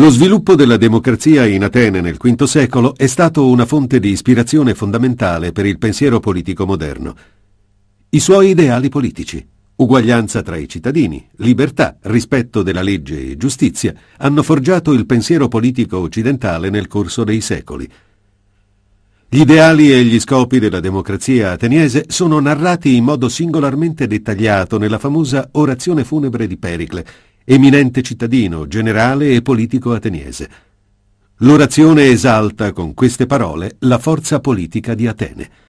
Lo sviluppo della democrazia in Atene nel V secolo è stato una fonte di ispirazione fondamentale per il pensiero politico moderno. I suoi ideali politici, uguaglianza tra i cittadini, libertà, rispetto della legge e giustizia, hanno forgiato il pensiero politico occidentale nel corso dei secoli. Gli ideali e gli scopi della democrazia ateniese sono narrati in modo singolarmente dettagliato nella famosa orazione funebre di Pericle, eminente cittadino, generale e politico ateniese. L'orazione esalta con queste parole la forza politica di Atene.